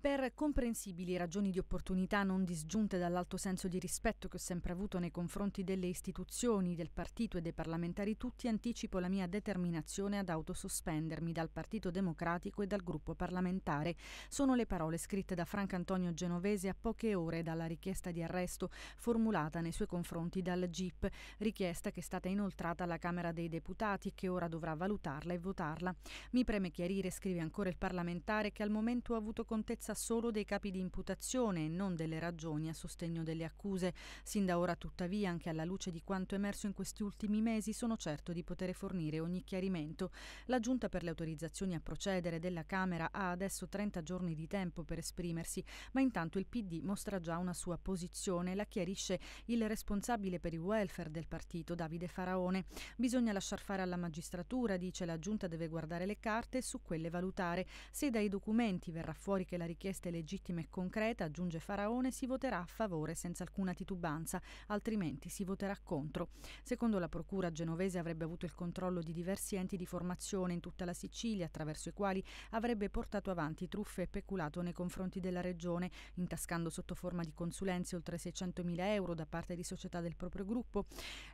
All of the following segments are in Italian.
Per comprensibili ragioni di opportunità non disgiunte dall'alto senso di rispetto che ho sempre avuto nei confronti delle istituzioni, del partito e dei parlamentari tutti, anticipo la mia determinazione ad autosospendermi dal Partito Democratico e dal gruppo parlamentare. Sono le parole scritte da Franco Antonio Genovese a poche ore dalla richiesta di arresto formulata nei suoi confronti dal GIP, richiesta che è stata inoltrata alla Camera dei Deputati che ora dovrà valutarla e votarla. Mi preme chiarire, scrive ancora il parlamentare, che al momento ho avuto contezza interessa solo dei capi di imputazione e non delle ragioni a sostegno delle accuse. Sin da ora, tuttavia, anche alla luce di quanto emerso in questi ultimi mesi, sono certo di poter fornire ogni chiarimento. La Giunta per le autorizzazioni a procedere della Camera ha adesso 30 giorni di tempo per esprimersi, ma intanto il PD mostra già una sua posizione, la chiarisce il responsabile per il welfare del partito, Davide Faraone. Bisogna lasciar fare alla magistratura, dice la Giunta deve guardare le carte e su quelle valutare. Se dai documenti verrà fuori che la richiesta richieste legittime e concrete, aggiunge Faraone, si voterà a favore senza alcuna titubanza, altrimenti si voterà contro. Secondo la Procura genovese avrebbe avuto il controllo di diversi enti di formazione in tutta la Sicilia, attraverso i quali avrebbe portato avanti truffe e peculato nei confronti della Regione, intascando sotto forma di consulenze oltre 600.000 euro da parte di società del proprio gruppo,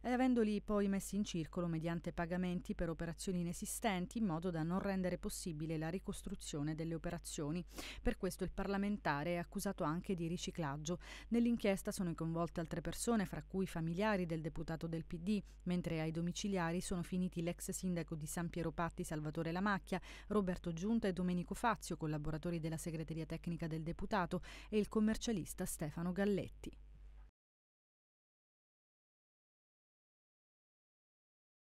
e eh, avendoli poi messi in circolo mediante pagamenti per operazioni inesistenti in modo da non rendere possibile la ricostruzione delle operazioni. Per questo questo il parlamentare è accusato anche di riciclaggio. Nell'inchiesta sono coinvolte altre persone, fra cui familiari del deputato del PD, mentre ai domiciliari sono finiti l'ex sindaco di San Piero Patti Salvatore Lamacchia, Roberto Giunta e Domenico Fazio, collaboratori della segreteria tecnica del deputato, e il commercialista Stefano Galletti.